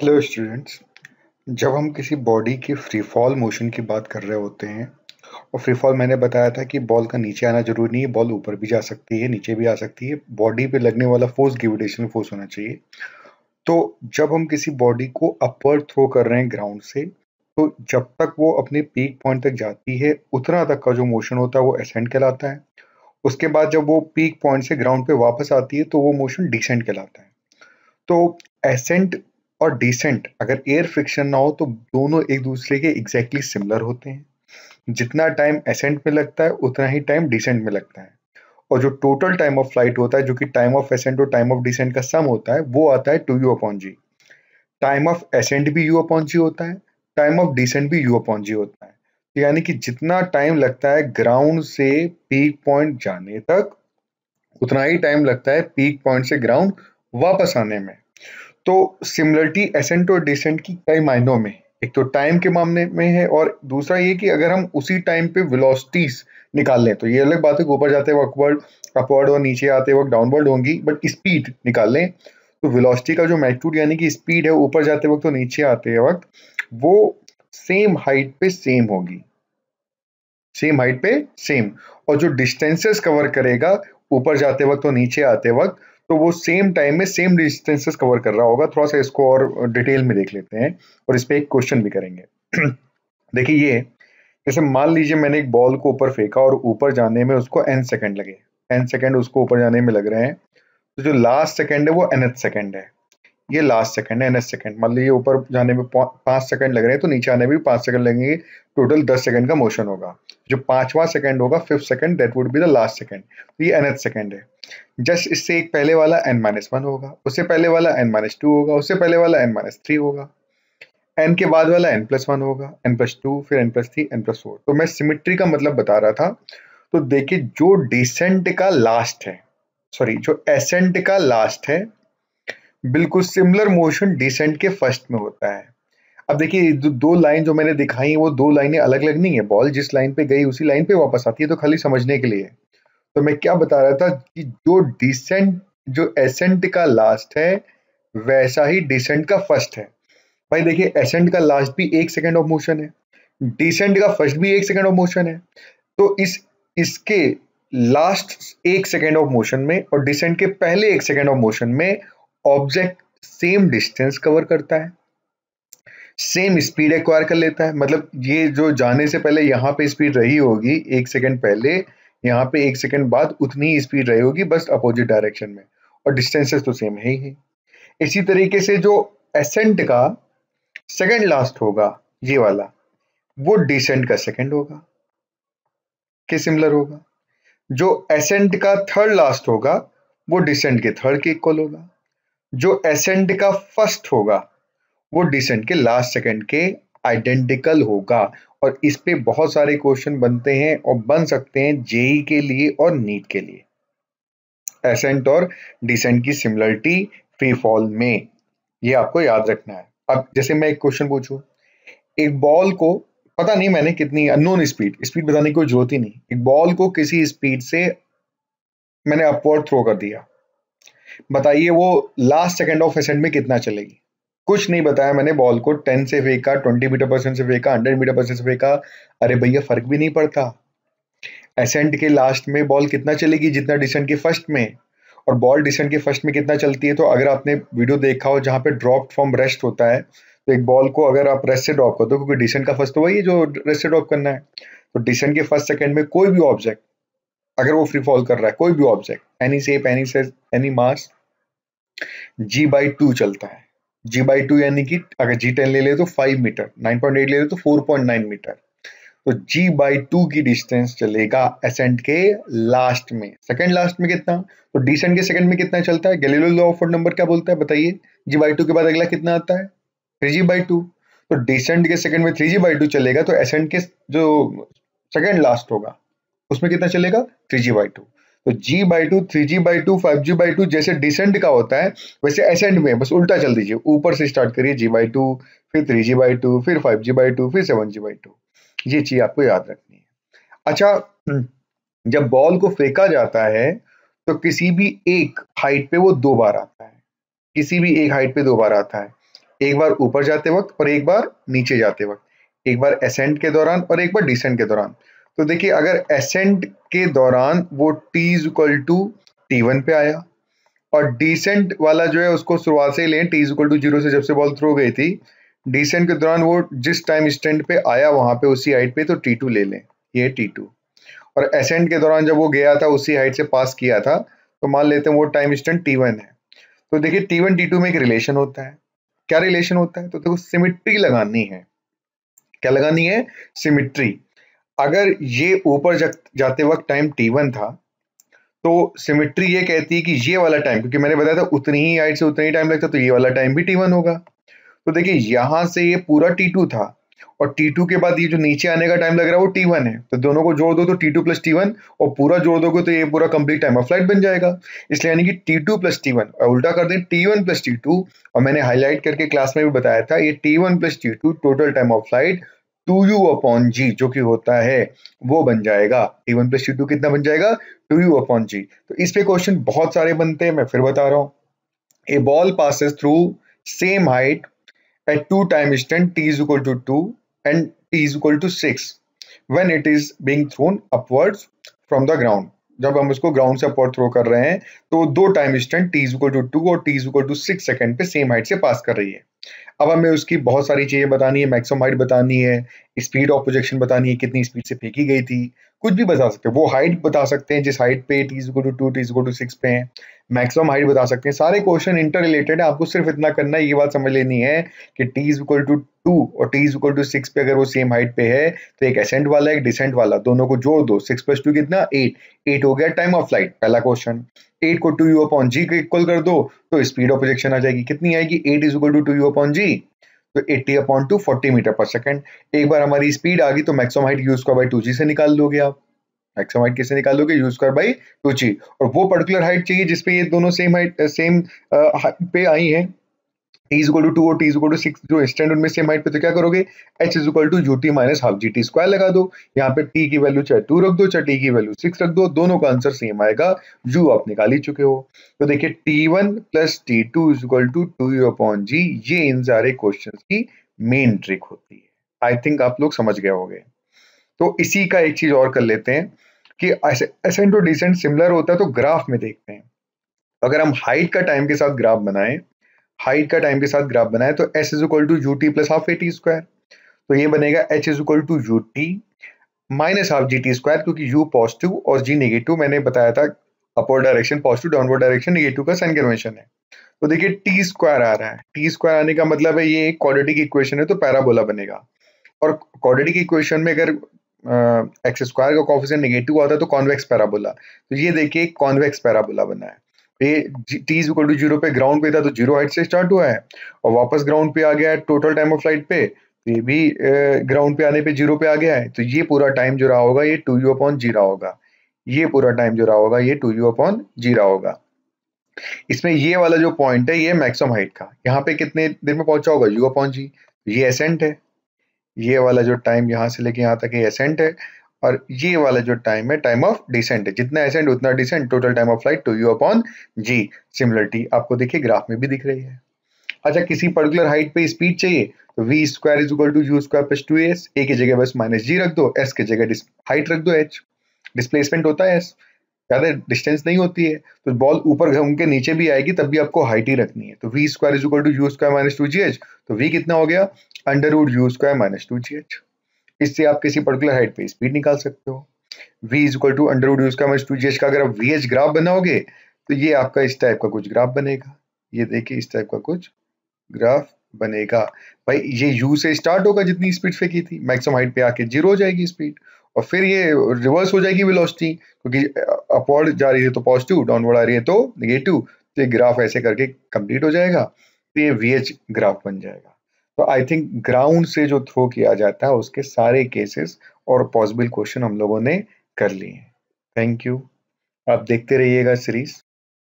hello students जब हम किसी बॉडी के फ्री फॉल मोशन की बात कर रहे होते हैं और फ्री फॉल मैंने बताया था कि बॉल का नीचे आना जरूरी नहीं है बॉल ऊपर भी जा सकती है नीचे भी आ सकती है बॉडी पे लगने वाला फोर्स ग्रेविटेशनल फोर्स होना चाहिए तो जब हम किसी बॉडी को अपर थ्रो कर रहे हैं ग्राउंड से तो जब तक वो अपने पीक पॉइंट तक जाती है उतना तक का जो मोशन होता है वो एसेंट कहलाता है उसके बाद जब वो पीक पॉइंट से ग्राउंड पे वापस आती है तो वो मोशन डिसेंट कहलाता है तो एसेंट और डिसेंट अगर एयर फ्रिक्शन ना हो तो दोनों एक दूसरे के एग्जैक्टली exactly सिमिलर होते हैं जितना टाइम एसेंट में लगता है उतना ही टाइम डिसेंट में लगता है और जो टोटल टाइम ऑफ फ्लाइट होता है जो कि टाइम ऑफ एसेंट और टाइम ऑफ डिसेंट का सम होता है वो आता है two u upon g time of ascent भी यू अपॉन जी होता है टाइम ऑफ डिसेंट भी यू अपॉन जी होता है तो यानी कि जितना टाइम लगता है ग्राउंड से पीक पॉइंट जाने तक उतना ही टाइम लगता है पीक पॉइंट से ग्राउंड वापस आने में तो सिमिलरिटी एसेंट और डिसेंट की कई मायनों में एक तो टाइम के मामले में है और दूसरा ये कि अगर हम उसी टाइम पे वेलोसिटीज निकाल लें तो ये अलग बात है ऊपर जाते वक्त अपवर्ड अपवर्ड और नीचे आते वक्त डाउनवर्ड होंगी बट स्पीड निकाल लें तो वेलोसिटी का जो मैग्नीट्यूड यानी कि स्पीड है ऊपर जाते वक्त और नीचे आते वक्त वो सेम हाइट पे सेम होगी सेम हाइट पे सेम और जो डिस्टेंसेस कवर करेगा ऊपर जाते वक्त और नीचे आते वक्त तो वो सेम टाइम में सेम डिस्टेंसेस कवर कर रहा होगा थोड़ा सा इसको और डिटेल में देख लेते हैं और इस पर एक क्वेश्चन भी करेंगे देखिए ये जैसे मान लीजिए मैंने एक बॉल को ऊपर फेंका और ऊपर जाने में उसको एन सेकेंड लगे एन सेकेंड उसको ऊपर जाने में लग रहे हैं तो जो लास्ट सेकेंड है वो एनथ सेकेंड है ये लास्ट सेकंड है एन एस सेकंड मान लीजिए ऊपर जाने में पांच सेकंड लग रहे हैं तो नीचे आने में भी पांच सेकंड लगेंगे टोटल दस सेकंड का मोशन होगा जो पांचवा सेकंड होगा fifth second that would be the last second तो ये एन एच सेकंड है जस्ट इससे एक पहले वाला एन माइनस वन होगा उससे पहले वाला एन माइनस टू होगा उससे पहले वाला एन माइनस थ्री होगा एन के बाद वाला एन प्लस वन होगा एन प्लस टू फिर n plus three n plus four तो मैं सिमिट्री का मतलब बता रहा था तो देखिए जो डिसेंट का लास्ट है सॉरी जो एसेंट का लास्ट है बिल्कुल सिमिलर मोशन डिसेंट के फर्स्ट में होता है अब देखिए दो लाइन जो मैंने दिखाई वो दो लाइनें अलग अलग नहीं है बॉल जिस लाइन पे गई उसी लाइन पे वापस आती है तो खाली समझने के लिए तो मैं क्या बता रहा था कि जो डिसेंट जो एसेंट का लास्ट है वैसा ही डिसेंट का फर्स्ट है भाई देखिए एसेंट का लास्ट भी एक सेकेंड ऑफ मोशन है डिसेंट का फर्स्ट भी एक सेकेंड ऑफ मोशन है तो इस इसके लास्ट एक सेकेंड ऑफ मोशन में और डिसेंट के पहले एक सेकेंड ऑफ मोशन में ऑब्जेक्ट सेम डिस्टेंस कवर करता है सेम स्पीड एक्वायर कर लेता है मतलब ये जो जाने से पहले यहाँ पे स्पीड रही होगी एक सेकंड पहले यहाँ पे एक सेकंड बाद उतनी ही स्पीड रही होगी बस अपोजिट डायरेक्शन में और डिस्टेंसेस तो सेम है ही इसी तरीके से जो एसेंट का सेकंड लास्ट होगा ये वाला वो डिसेंट का सेकंड होगा के सिमिलर होगा जो एसेंट का थर्ड लास्ट होगा वो डिसेंट के थर्ड के इक्वल होगा जो एसेंड का फर्स्ट होगा वो डिसेंट के लास्ट सेकंड के आइडेंटिकल होगा और इस पे बहुत सारे क्वेश्चन बनते हैं और बन सकते हैं जेई e के लिए और नीट के लिए एसेंट और डिसेंट की सिमिलरिटी फ्री फॉल में ये आपको याद रखना है अब जैसे मैं एक क्वेश्चन पूछू एक बॉल को पता नहीं मैंने कितनी अननोन स्पीड स्पीड बताने की कोई जरूरत ही नहीं एक बॉल को किसी स्पीड से मैंने अपवर्ड थ्रो कर दिया बताइए वो लास्ट सेकेंड ऑफ एसेंट में कितना चलेगी कुछ नहीं बताया मैंने बॉल को टेन से फेंका ट्वेंटी मीटर परसेंट से फेंका हंड्रेड मीटर परसेंट से फेंका अरे भैया फर्क भी नहीं पड़ता एसेंट के लास्ट में बॉल कितना चलेगी जितना डिसेंट के फर्स्ट में और बॉल डिसेंट के फर्स्ट में कितना चलती है तो अगर आपने वीडियो देखा हो जहाँ पे ड्रॉप फ्रॉम रेस्ट होता है तो एक बॉल को अगर आप रेस्ट से ड्रॉप करते हो क्योंकि डिसेंट का फर्स्ट तो वही है जो रेस्ट से ड्रॉप करना है तो डिसेंट के फर्स्ट सेकेंड में कोई भी ऑब्जेक्ट अगर वो फ्री फॉल कर रहा है कोई भी object any shape any size any mass g by two चलता है जी बाई टू यानी कि अगर जी टेन ले ले तो five metre nine point eight ले ले तो फोर पॉइंट नाइन मीटर तो जी बाई टू की डिस्टेंस चलेगा एसेंट के लास्ट में सेकंड लास्ट में कितना तो डिसेंट के सेकंड में कितना चलता है गैलीलियो लॉ ऑफ नंबर क्या बोलता है बताइए जी बाई टू के बाद अगला कितना आता है थ्री जी बाई टू तो डिसेंट के सेकंड में थ्री जी बाई टू चलेगा तो एसेंट के जो सेकंड लास्ट होगा उसमें कितना चलेगा थ्री जी बाई टू तो g by two three g by two five g by two जैसे डिसेंड का होता है वैसे एसेंड में बस उल्टा चल दीजिए ऊपर से स्टार्ट करिए जी बाई टू फिर थ्री जी बाई टू फिर फाइव जी बाई टू फिर सेवन जी बाई टू ये चीज आपको याद रखनी है अच्छा जब बॉल को फेंका जाता है तो किसी भी एक हाइट पे वो दो बार आता है किसी भी एक हाइट पे दो बार आता है एक बार ऊपर जाते वक्त और एक बार नीचे जाते वक्त एक बार एसेंट के दौरान और एक बार डिसेंट के दौरान तो देखिए अगर एसेंट के दौरान वो t is equal to t one पे आया और डिसेंट वाला जो है उसको शुरुआत से लें t is equal to zero से जब से बॉल थ्रो गई थी डिसेंट के दौरान वो जिस टाइम स्टैंड पे आया वहां पे उसी हाइट पे तो टी टू ले लें ये टी टू और एसेंट के दौरान जब वो गया था उसी हाइट से पास किया था तो मान लेते हैं वो टाइम स्टैंड टी वन है तो देखिए टी वन टी टू में एक रिलेशन होता है क्या रिलेशन होता है तो देखो सिमिट्री लगानी है क्या लगानी है सिमिट्री अगर ये ऊपर जाते वक्त टाइम टी वन था तो सिमेट्री ये कहती है कि ये वाला टाइम क्योंकि मैंने बताया था उतनी ही हाइट से उतना ही टाइम लगता तो ये वाला टाइम भी टी वन होगा तो देखिए यहां से ये पूरा टी टू था और टी टू के बाद ये जो नीचे आने का टाइम लग रहा है वो टी वन है तो दोनों को जोड़ दो तो t two plus t one और पूरा जोड़ दोगे तो ये पूरा कंप्लीट टाइम ऑफ फ्लाइट बन जाएगा इसलिए यानी कि t two plus t one और उल्टा कर दें t one plus t two और मैंने हाईलाइट करके क्लास में भी बताया था ये t one plus t two total time of flight two u upon g जो कि होता है वो बन जाएगा t one plus t two कितना बन जाएगा टू यू अपॉन जी तो इस पे क्वेश्चन बहुत सारे बनते हैं मैं फिर बता रहा हूं a ball passes through same height at two time instant t is equal to two and t is equal to six when it is being thrown upwards from the ground जब हम उसको ग्राउंड से upward throw कर रहे हैं तो दो time instant t two two और टी टू सिक्स सेकेंड पे सेम हाइट से पास कर रही है अब हमें उसकी बहुत सारी चीज़ें बतानी है मैक्सिमम हाइट बतानी है स्पीड ऑफ प्रोजेक्शन बतानी है कितनी स्पीड से फेंकी गई थी कुछ भी बता सकते हैं वो हाइट बता सकते हैं जिस हाइट पे t is equal to two t is equal to six पे है मैक्सिमम हाइट बता सकते हैं सारे क्वेश्चन इंटर रिलेटेड है आपको सिर्फ इतना करना है ये बात समझ लेनी है कि t is equal to two और t is equal to six पे अगर वो सेम हाइट पे है तो एक एसेंट वाला एक डिसेंट वाला दोनों को जोड़ दो सिक्स प्लस टू कितना एट एट हो गया टाइम ऑफ फ्लाइट पहला क्वेश्चन एट को टू यू अपॉन जी को इक्वल कर दो तो स्पीड ऑफ प्रोजेक्शन आ जाएगी कितनी आएगी eight is equal to two u upon g तो 80 upon two forty metre per second एक बार हमारी स्पीड आ गई तो maximum height u square by two g से निकाल दोगे आप मैक्सिमम हाइट किससे निकाल दोगे u square by two g और वो पर्टिकुलर हाइट चाहिए जिसपे ये दोनों सेम हाइट सेम हाइट पे आई हैं तो दोनों का आंसर सेम आएगा यू आप निकाल ही चुके हो तो देखिये t one plus t two is equal to two u upon g ये इन सारे क्वेश्चन की मेन ट्रिक होती है आई थिंक आप लोग समझ गए हो गए तो इसी का एक चीज और कर लेते हैं कि एसेंट और डिसेंट सिमिलर होता है तो ग्राफ में देखते हैं अगर हम हाइट का टाइम के साथ ग्राफ बनाएं हाइट का टाइम के साथ ग्राफ बनाए तो s is equal to u t plus half a t square तो ये बनेगा h is equal to u t minus half g t square क्योंकि यू पॉजिटिव और जी नेगेटिव मैंने बताया था upward direction positive downward direction negative का sign convention है तो देखिए टी स्क्वायर आ रहा है टी स्क्वायर आने का मतलब है ये एक क्वाड्रेटिक इक्वेशन है तो पैराबोला बनेगा और क्वाड्रेटिक इक्वेशन में अगर एक्स स्क्वायर का कॉफिशन नेगेटिव आता है तो कॉन्वेक्स पैराबोला तो ये देखिए कॉन्वेक्स पैराबोला बना है पे t is equal to zero पे ग्राउंड पे था तो जीरो हाइट से स्टार्ट हुआ है और वापस ग्राउंड पे आ गया है टोटल टाइम ऑफ फ्लाइट पे तो ये भी ग्राउंड पे आने पे जीरो पे आ गया है तो ये पूरा टाइम जो रहा होगा ये टू यू अपॉन जीरा होगा ये पूरा टाइम जो रहा होगा ये टू यू अपॉन जीरा होगा इसमें ये वाला जो पॉइंट है ये मैक्सिमम हाइट का यहाँ पे कितने देर में पहुंचा होगा यू अपॉन जी ये एसेंट है ये वाला जो टाइम यहां से लेके यहाँ तक ये एसेंट है और ये वाला जो टाइम है टाइम ऑफ डिसेंट है जितना एसेंट उतना descent total time of flight two u upon g similarity आपको देखिए ग्राफ में भी दिख रही है अच्छा किसी पर्टिकुलर हाइट पे स्पीड चाहिए तो v square is equal to u square plus two s a की जगह बस माइनस जी रख दो एस की जगह हाइट रख दो एच डिस्प्लेसमेंट होता है एस ज़्यादा डिस्टेंस नहीं होती है तो बॉल ऊपर घूम के नीचे भी आएगी तब भी आपको हाइट ही रखनी है तो v square is equal to u square minus two g h तो वी कितना हो गया under root u square minus two g h इससे आप किसी पर्टिकुलर हाइट पे स्पीड निकाल सकते हो v is equal to under का अगर आप वी एच ग्राफ बनाओगे तो ये आपका इस टाइप का कुछ ग्राफ बनेगा ये देखिए इस टाइप का कुछ ग्राफ बनेगा भाई ये यू से स्टार्ट होगा जितनी स्पीड पे की थी मैक्सिमम हाइट पे आके जीरो हो जाएगी स्पीड और फिर ये रिवर्स हो जाएगी वेलोसिटी क्योंकि अपवर्ड जा रही है तो पॉजिटिव डाउनवर्ड आ रही है तो नेगेटिव तो ये ग्राफ ऐसे करके कंप्लीट हो जाएगा तो ये वी ग्राफ बन जाएगा तो आई थिंक ग्राउंड से जो थ्रो किया जाता है उसके सारे केसेस और पॉसिबल क्वेश्चन हम लोगों ने कर लिए हैं थैंक यू आप देखते रहिएगा सीरीज